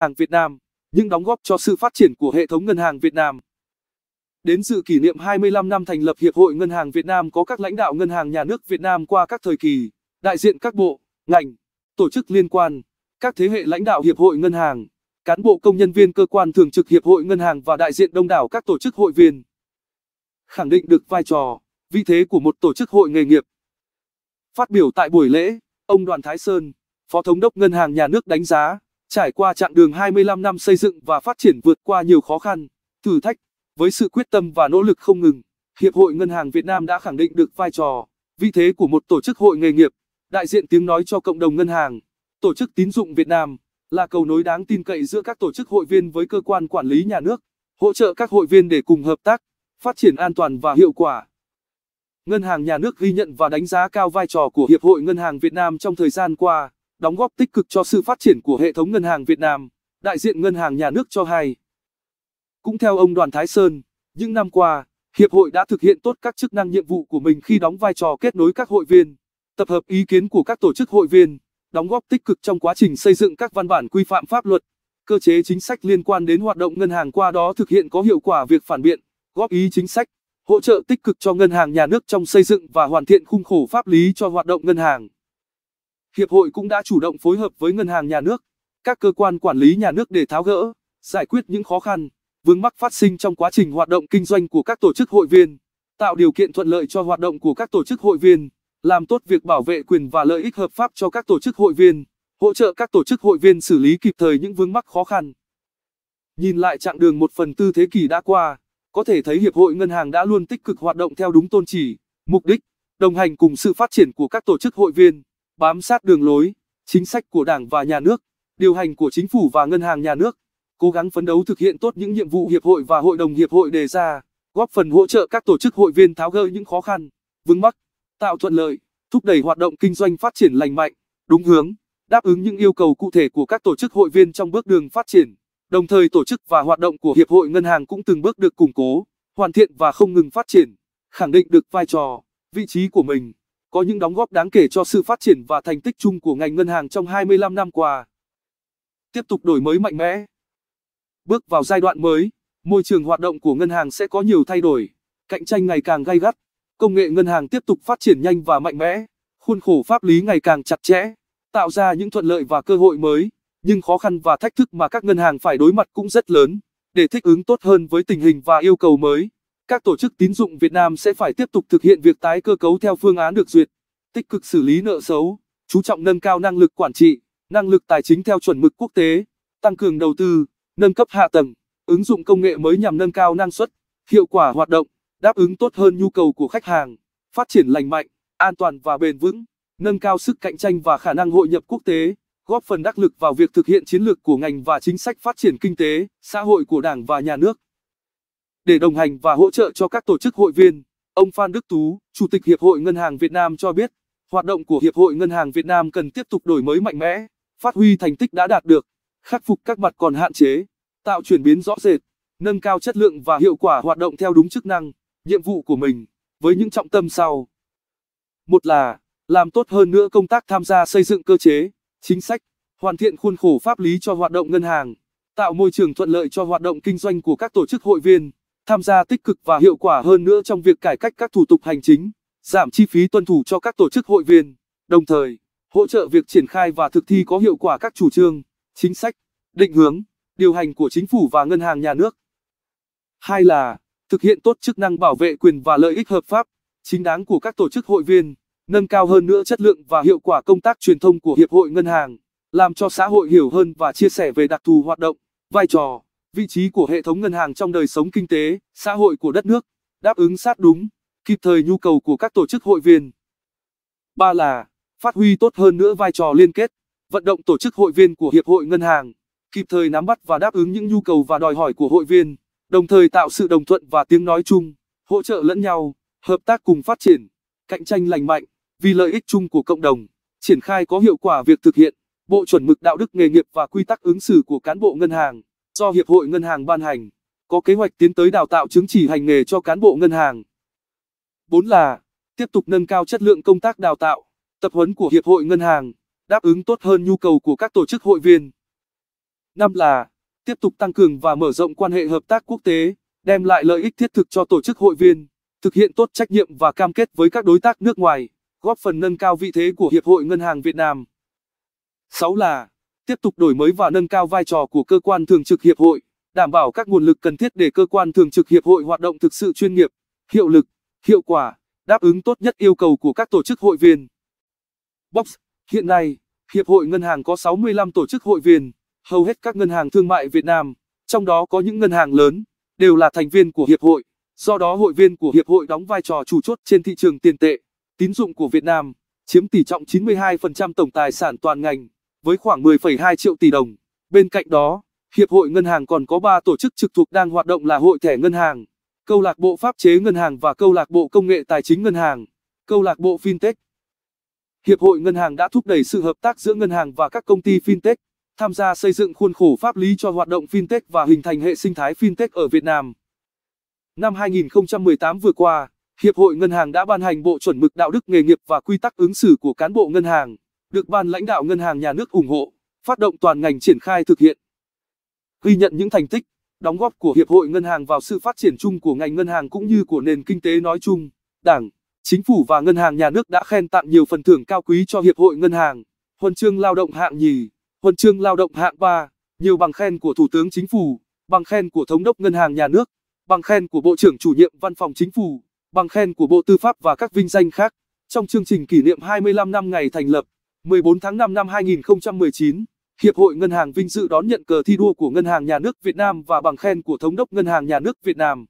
hàng Việt Nam, những đóng góp cho sự phát triển của hệ thống ngân hàng Việt Nam. Đến dự kỷ niệm 25 năm thành lập Hiệp hội Ngân hàng Việt Nam có các lãnh đạo ngân hàng nhà nước Việt Nam qua các thời kỳ, đại diện các bộ, ngành, tổ chức liên quan, các thế hệ lãnh đạo Hiệp hội Ngân hàng, cán bộ công nhân viên cơ quan thường trực Hiệp hội Ngân hàng và đại diện đông đảo các tổ chức hội viên. Khẳng định được vai trò, vị thế của một tổ chức hội nghề nghiệp. Phát biểu tại buổi lễ, ông Đoàn Thái Sơn, Phó Thống đốc Ngân hàng Nhà nước đánh giá Trải qua chặng đường 25 năm xây dựng và phát triển vượt qua nhiều khó khăn, thử thách, với sự quyết tâm và nỗ lực không ngừng, Hiệp hội Ngân hàng Việt Nam đã khẳng định được vai trò, vị thế của một tổ chức hội nghề nghiệp, đại diện tiếng nói cho cộng đồng ngân hàng, tổ chức tín dụng Việt Nam, là cầu nối đáng tin cậy giữa các tổ chức hội viên với cơ quan quản lý nhà nước, hỗ trợ các hội viên để cùng hợp tác, phát triển an toàn và hiệu quả. Ngân hàng nhà nước ghi nhận và đánh giá cao vai trò của Hiệp hội Ngân hàng Việt Nam trong thời gian qua đóng góp tích cực cho sự phát triển của hệ thống ngân hàng Việt Nam, đại diện Ngân hàng Nhà nước cho hay. Cũng theo ông Đoàn Thái Sơn, những năm qua, Hiệp hội đã thực hiện tốt các chức năng nhiệm vụ của mình khi đóng vai trò kết nối các hội viên, tập hợp ý kiến của các tổ chức hội viên, đóng góp tích cực trong quá trình xây dựng các văn bản quy phạm pháp luật, cơ chế chính sách liên quan đến hoạt động ngân hàng qua đó thực hiện có hiệu quả việc phản biện, góp ý chính sách, hỗ trợ tích cực cho ngân hàng nhà nước trong xây dựng và hoàn thiện khung khổ pháp lý cho hoạt động ngân hàng. Hiệp hội cũng đã chủ động phối hợp với ngân hàng nhà nước, các cơ quan quản lý nhà nước để tháo gỡ, giải quyết những khó khăn, vướng mắc phát sinh trong quá trình hoạt động kinh doanh của các tổ chức hội viên, tạo điều kiện thuận lợi cho hoạt động của các tổ chức hội viên, làm tốt việc bảo vệ quyền và lợi ích hợp pháp cho các tổ chức hội viên, hỗ trợ các tổ chức hội viên xử lý kịp thời những vướng mắc khó khăn. Nhìn lại chặng đường một phần tư thế kỷ đã qua, có thể thấy Hiệp hội Ngân hàng đã luôn tích cực hoạt động theo đúng tôn chỉ, mục đích, đồng hành cùng sự phát triển của các tổ chức hội viên bám sát đường lối, chính sách của Đảng và nhà nước, điều hành của chính phủ và ngân hàng nhà nước, cố gắng phấn đấu thực hiện tốt những nhiệm vụ hiệp hội và hội đồng hiệp hội đề ra, góp phần hỗ trợ các tổ chức hội viên tháo gỡ những khó khăn, vướng mắc, tạo thuận lợi, thúc đẩy hoạt động kinh doanh phát triển lành mạnh, đúng hướng, đáp ứng những yêu cầu cụ thể của các tổ chức hội viên trong bước đường phát triển. Đồng thời tổ chức và hoạt động của hiệp hội ngân hàng cũng từng bước được củng cố, hoàn thiện và không ngừng phát triển, khẳng định được vai trò, vị trí của mình có những đóng góp đáng kể cho sự phát triển và thành tích chung của ngành ngân hàng trong 25 năm qua. Tiếp tục đổi mới mạnh mẽ. Bước vào giai đoạn mới, môi trường hoạt động của ngân hàng sẽ có nhiều thay đổi, cạnh tranh ngày càng gay gắt, công nghệ ngân hàng tiếp tục phát triển nhanh và mạnh mẽ, khuôn khổ pháp lý ngày càng chặt chẽ, tạo ra những thuận lợi và cơ hội mới, nhưng khó khăn và thách thức mà các ngân hàng phải đối mặt cũng rất lớn để thích ứng tốt hơn với tình hình và yêu cầu mới các tổ chức tín dụng Việt Nam sẽ phải tiếp tục thực hiện việc tái cơ cấu theo phương án được duyệt, tích cực xử lý nợ xấu, chú trọng nâng cao năng lực quản trị, năng lực tài chính theo chuẩn mực quốc tế, tăng cường đầu tư, nâng cấp hạ tầng, ứng dụng công nghệ mới nhằm nâng cao năng suất, hiệu quả hoạt động, đáp ứng tốt hơn nhu cầu của khách hàng, phát triển lành mạnh, an toàn và bền vững, nâng cao sức cạnh tranh và khả năng hội nhập quốc tế, góp phần đắc lực vào việc thực hiện chiến lược của ngành và chính sách phát triển kinh tế, xã hội của Đảng và nhà nước. Để đồng hành và hỗ trợ cho các tổ chức hội viên, ông Phan Đức Tú, Chủ tịch Hiệp hội Ngân hàng Việt Nam cho biết, hoạt động của Hiệp hội Ngân hàng Việt Nam cần tiếp tục đổi mới mạnh mẽ, phát huy thành tích đã đạt được, khắc phục các mặt còn hạn chế, tạo chuyển biến rõ rệt, nâng cao chất lượng và hiệu quả hoạt động theo đúng chức năng, nhiệm vụ của mình, với những trọng tâm sau. Một là, làm tốt hơn nữa công tác tham gia xây dựng cơ chế, chính sách, hoàn thiện khuôn khổ pháp lý cho hoạt động ngân hàng, tạo môi trường thuận lợi cho hoạt động kinh doanh của các tổ chức hội viên tham gia tích cực và hiệu quả hơn nữa trong việc cải cách các thủ tục hành chính, giảm chi phí tuân thủ cho các tổ chức hội viên, đồng thời hỗ trợ việc triển khai và thực thi có hiệu quả các chủ trương, chính sách, định hướng, điều hành của chính phủ và ngân hàng nhà nước. Hai là thực hiện tốt chức năng bảo vệ quyền và lợi ích hợp pháp chính đáng của các tổ chức hội viên, nâng cao hơn nữa chất lượng và hiệu quả công tác truyền thông của hiệp hội ngân hàng, làm cho xã hội hiểu hơn và chia sẻ về đặc thù hoạt động, vai trò vị trí của hệ thống ngân hàng trong đời sống kinh tế, xã hội của đất nước, đáp ứng sát đúng, kịp thời nhu cầu của các tổ chức hội viên. Ba là phát huy tốt hơn nữa vai trò liên kết, vận động tổ chức hội viên của hiệp hội ngân hàng, kịp thời nắm bắt và đáp ứng những nhu cầu và đòi hỏi của hội viên, đồng thời tạo sự đồng thuận và tiếng nói chung, hỗ trợ lẫn nhau, hợp tác cùng phát triển, cạnh tranh lành mạnh vì lợi ích chung của cộng đồng, triển khai có hiệu quả việc thực hiện bộ chuẩn mực đạo đức nghề nghiệp và quy tắc ứng xử của cán bộ ngân hàng do Hiệp hội Ngân hàng ban hành, có kế hoạch tiến tới đào tạo chứng chỉ hành nghề cho cán bộ ngân hàng. 4 là tiếp tục nâng cao chất lượng công tác đào tạo, tập huấn của Hiệp hội Ngân hàng, đáp ứng tốt hơn nhu cầu của các tổ chức hội viên. 5 là tiếp tục tăng cường và mở rộng quan hệ hợp tác quốc tế, đem lại lợi ích thiết thực cho tổ chức hội viên, thực hiện tốt trách nhiệm và cam kết với các đối tác nước ngoài, góp phần nâng cao vị thế của Hiệp hội Ngân hàng Việt Nam. 6 là tiếp tục đổi mới và nâng cao vai trò của cơ quan thường trực hiệp hội, đảm bảo các nguồn lực cần thiết để cơ quan thường trực hiệp hội hoạt động thực sự chuyên nghiệp, hiệu lực, hiệu quả, đáp ứng tốt nhất yêu cầu của các tổ chức hội viên. Box, hiện nay, Hiệp hội Ngân hàng có 65 tổ chức hội viên, hầu hết các ngân hàng thương mại Việt Nam, trong đó có những ngân hàng lớn, đều là thành viên của Hiệp hội. Do đó hội viên của Hiệp hội đóng vai trò chủ chốt trên thị trường tiền tệ, tín dụng của Việt Nam, chiếm tỷ trọng 92% tổng tài sản toàn ngành với khoảng 10,2 triệu tỷ đồng. Bên cạnh đó, Hiệp hội Ngân hàng còn có 3 tổ chức trực thuộc đang hoạt động là Hội thẻ ngân hàng, Câu lạc bộ pháp chế ngân hàng và Câu lạc bộ công nghệ tài chính ngân hàng, Câu lạc bộ fintech. Hiệp hội ngân hàng đã thúc đẩy sự hợp tác giữa ngân hàng và các công ty fintech, tham gia xây dựng khuôn khổ pháp lý cho hoạt động fintech và hình thành hệ sinh thái fintech ở Việt Nam. Năm 2018 vừa qua, Hiệp hội Ngân hàng đã ban hành bộ chuẩn mực đạo đức nghề nghiệp và quy tắc ứng xử của cán bộ ngân hàng được ban lãnh đạo ngân hàng nhà nước ủng hộ, phát động toàn ngành triển khai thực hiện. Ghi nhận những thành tích, đóng góp của Hiệp hội Ngân hàng vào sự phát triển chung của ngành ngân hàng cũng như của nền kinh tế nói chung, Đảng, Chính phủ và Ngân hàng Nhà nước đã khen tặng nhiều phần thưởng cao quý cho Hiệp hội Ngân hàng, huân chương lao động hạng nhì, huân chương lao động hạng ba, nhiều bằng khen của Thủ tướng Chính phủ, bằng khen của Thống đốc Ngân hàng Nhà nước, bằng khen của Bộ trưởng Chủ nhiệm Văn phòng Chính phủ, bằng khen của Bộ Tư pháp và các vinh danh khác. Trong chương trình kỷ niệm 25 năm ngày thành lập, 14 tháng 5 năm 2019, Hiệp hội Ngân hàng vinh dự đón nhận cờ thi đua của Ngân hàng Nhà nước Việt Nam và bằng khen của Thống đốc Ngân hàng Nhà nước Việt Nam.